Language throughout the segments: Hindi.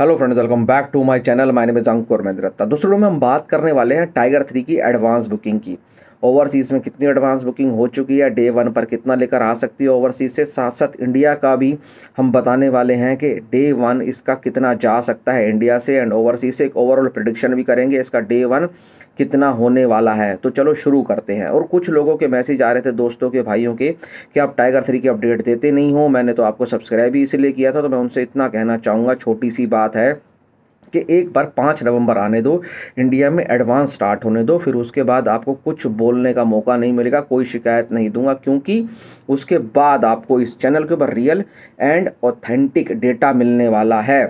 hello friends welcome back to my channel my name is Ankur Mahendra दोस्तों में हम बात करने वाले हैं टाइगर थ्री की एडवांस बुकिंग की ओवरसीज़ में कितनी एडवांस बुकिंग हो चुकी है डे वन पर कितना लेकर आ सकती है ओवरसीज़ से साथ साथ इंडिया का भी हम बताने वाले हैं कि डे वन इसका कितना जा सकता है इंडिया से एंड ओवरसीज़ से एक ओवरऑल प्रडिक्शन भी करेंगे इसका डे वन कितना होने वाला है तो चलो शुरू करते हैं और कुछ लोगों के मैसेज आ रहे थे दोस्तों के भाइयों के कि आप टाइगर थ्री की अपडेट देते नहीं हो मैंने तो आपको सब्सक्राइब ही इसलिए किया था तो मैं उनसे इतना कहना चाहूँगा छोटी सी बात है कि एक बार पाँच नवंबर आने दो इंडिया में एडवांस स्टार्ट होने दो फिर उसके बाद आपको कुछ बोलने का मौका नहीं मिलेगा कोई शिकायत नहीं दूंगा क्योंकि उसके बाद आपको इस चैनल के ऊपर रियल एंड ऑथेंटिक डेटा मिलने वाला है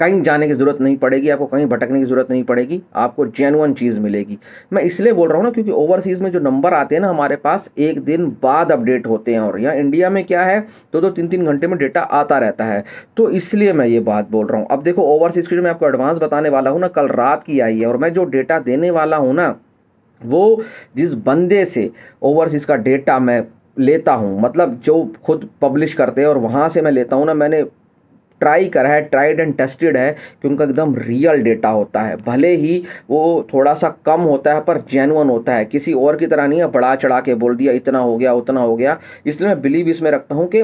कहीं जाने की ज़रूरत नहीं पड़ेगी आपको कहीं भटकने की ज़रूरत नहीं पड़ेगी आपको जेनुअन चीज़ मिलेगी मैं इसलिए बोल रहा हूँ ना क्योंकि ओवरसीज़ में जो नंबर आते हैं ना हमारे पास एक दिन बाद अपडेट होते हैं और यहाँ इंडिया में क्या है दो दो तीन तीन घंटे में डेटा आता रहता है तो इसलिए मैं ये बात बोल रहा हूँ अब देखो ओवरसीज़ की जो मैं आपको एडवांस बताने वाला हूँ ना कल रात की आई है और मैं जो डेटा देने वाला हूँ ना वो जिस बंदे से ओवरसीज़ का डेटा मैं लेता हूँ मतलब जो खुद पब्लिश करते हैं और वहाँ से मैं लेता हूँ ना मैंने ट्राई करा है ट्राइड एंड टेस्टेड है कि उनका एकदम रियल डेटा होता है भले ही वो थोड़ा सा कम होता है पर जेनुअन होता है किसी और की तरह नहीं है बढ़ा चढ़ा के बोल दिया इतना हो गया उतना हो गया इसलिए मैं बिलीव इसमें रखता हूँ कि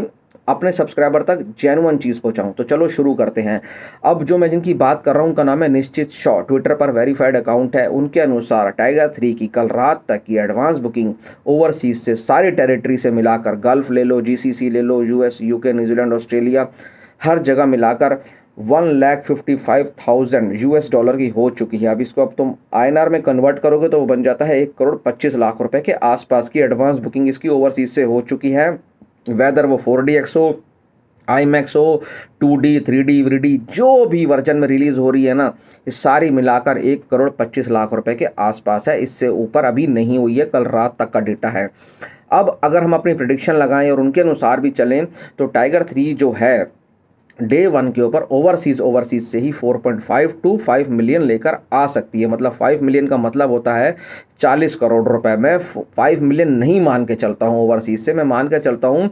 अपने सब्सक्राइबर तक जेनुअन चीज़ पहुँचाऊँ तो चलो शुरू करते हैं अब जो मैं जिनकी बात कर रहा हूँ उनका नाम है निश्चित शॉ ट्विटर पर वेरीफाइड अकाउंट है उनके अनुसार टाइगर थ्री की कल रात तक की एडवांस बुकिंग ओवरसीज से सारी टेरिटरी से मिलाकर गल्फ ले लो जीसीसी ले लो यूएस यूके न्यूजीलैंड ऑस्ट्रेलिया हर जगह मिलाकर one lakh fifty five thousand U dollar की हो चुकी है अब इसको अब तुम आई में कन्वर्ट करोगे तो वो बन जाता है एक करोड़ पच्चीस लाख रुपए के आसपास की एडवांस बुकिंग इसकी ओवरसीज से हो चुकी है वेदर वो फोर डी एक्स हो आई मैक्स हो two D three D V D जो भी वर्जन में रिलीज़ हो रही है ना ये सारी मिलाकर एक करोड़ पच्चीस लाख रुपए के आसपास है इससे ऊपर अभी नहीं हुई है कल रात तक का डेटा है अब अगर हम अपनी प्रडिक्शन लगाएं और उनके अनुसार भी चलें तो टाइगर थ्री जो है डे वन के ऊपर ओवरसीज़ ओवरसीज़ से ही 4.5 टू 5 मिलियन लेकर आ सकती है मतलब 5 मिलियन का मतलब होता है 40 करोड़ रुपए मैं 5 मिलियन नहीं मान के चलता हूँ ओवरसीज़ से मैं मान के चलता हूँ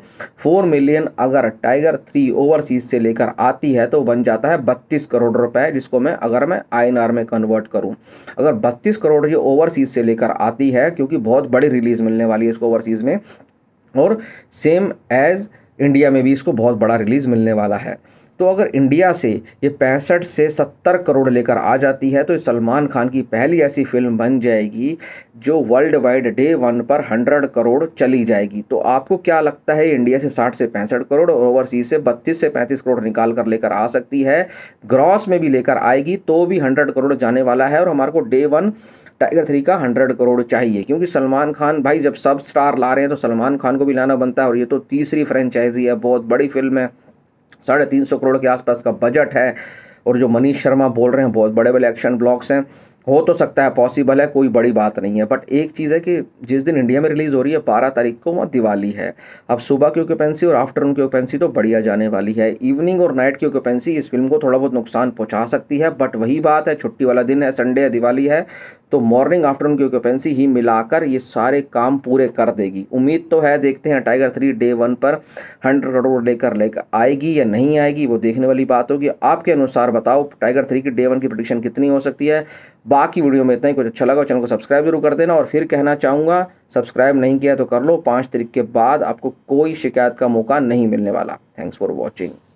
4 मिलियन अगर टाइगर थ्री ओवरसीज़ से लेकर आती है तो बन जाता है बत्तीस करोड़ रुपए जिसको मैं अगर मैं आई में कन्वर्ट करूँ अगर बत्तीस करोड़ ये ओवरसीज़ से लेकर आती है क्योंकि बहुत बड़ी रिलीज़ मिलने वाली है इसको ओवरसीज़ में और सेम एज़ इंडिया में भी इसको बहुत बड़ा रिलीज़ मिलने वाला है तो अगर इंडिया से ये पैंसठ से सत्तर करोड़ लेकर आ जाती है तो सलमान खान की पहली ऐसी फिल्म बन जाएगी जो वर्ल्ड वाइड डे वन पर हंड्रेड करोड़ चली जाएगी तो आपको क्या लगता है इंडिया से साठ से पैंसठ करोड़ और ओवरसीज से बत्तीस से पैंतीस करोड़ निकाल कर लेकर आ सकती है ग्रॉस में भी लेकर आएगी तो भी हंड्रेड करोड़ जाने वाला है और हमारे को डे वन टाइगर थ्री का हंड्रेड करोड़ चाहिए क्योंकि सलमान खान भाई जब सब स्टार ला रहे हैं तो सलमान खान को भी लाना बनता है और ये तो तीसरी फ्रेंचाइजी है बहुत बड़ी फिल्म है साढ़े तीन सौ करोड़ के आसपास का बजट है और जो मनीष शर्मा बोल रहे हैं बहुत बड़े बड़े एक्शन ब्लॉक्स हैं हो तो सकता है पॉसिबल है कोई बड़ी बात नहीं है बट एक चीज़ है कि जिस दिन इंडिया में रिलीज़ हो रही है बारह तारीख को वहाँ दिवाली है अब सुबह की ऑक्यूपेंसी और आफ्टरनून की ऑक्यूपेंसी तो बढ़िया जाने वाली है इवनिंग और नाइट की ऑक्यूपेंसी इस फिल्म को थोड़ा बहुत नुकसान पहुँचा सकती है बट वही बात है छुट्टी वाला दिन है संडे है दिवाली है तो मॉर्निंग आफ्टरनून की ऑक्यूपेंसी ही मिलाकर ये सारे काम पूरे कर देगी उम्मीद तो है देखते हैं टाइगर थ्री डे वन पर हंड्रेड करोड़ लेकर लेकर आएगी या नहीं आएगी वो देखने वाली बात होगी आपके अनुसार बताओ टाइगर थ्री की डे वन की प्रोडिक्शन कितनी हो सकती है बाकी वीडियो में इतना ही कुछ अच्छा लगा चैनल को सब्सक्राइब जरूर कर देना और फिर कहना चाहूँगा सब्सक्राइब नहीं किया तो कर लो पाँच तारीख के बाद आपको कोई शिकायत का मौका नहीं मिलने वाला थैंक्स फॉर वॉचिंग